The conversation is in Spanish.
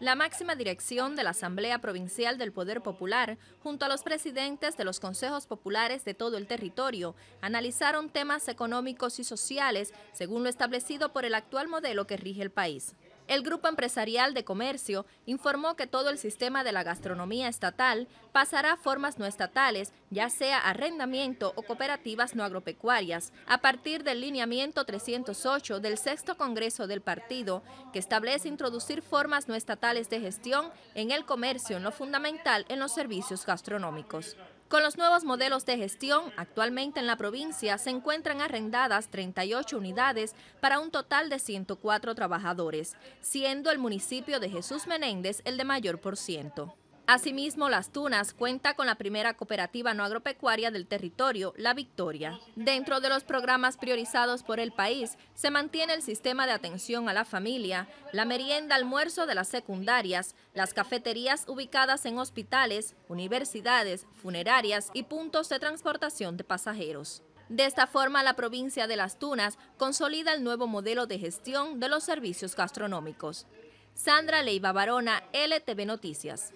La máxima dirección de la Asamblea Provincial del Poder Popular, junto a los presidentes de los consejos populares de todo el territorio, analizaron temas económicos y sociales según lo establecido por el actual modelo que rige el país. El Grupo Empresarial de Comercio informó que todo el sistema de la gastronomía estatal pasará a formas no estatales, ya sea arrendamiento o cooperativas no agropecuarias, a partir del lineamiento 308 del sexto Congreso del Partido, que establece introducir formas no estatales de gestión en el comercio, no fundamental en los servicios gastronómicos. Con los nuevos modelos de gestión, actualmente en la provincia se encuentran arrendadas 38 unidades para un total de 104 trabajadores, siendo el municipio de Jesús Menéndez el de mayor por ciento. Asimismo, Las Tunas cuenta con la primera cooperativa no agropecuaria del territorio, La Victoria. Dentro de los programas priorizados por el país, se mantiene el sistema de atención a la familia, la merienda almuerzo de las secundarias, las cafeterías ubicadas en hospitales, universidades, funerarias y puntos de transportación de pasajeros. De esta forma, la provincia de Las Tunas consolida el nuevo modelo de gestión de los servicios gastronómicos. Sandra Leiva Barona, LTV Noticias.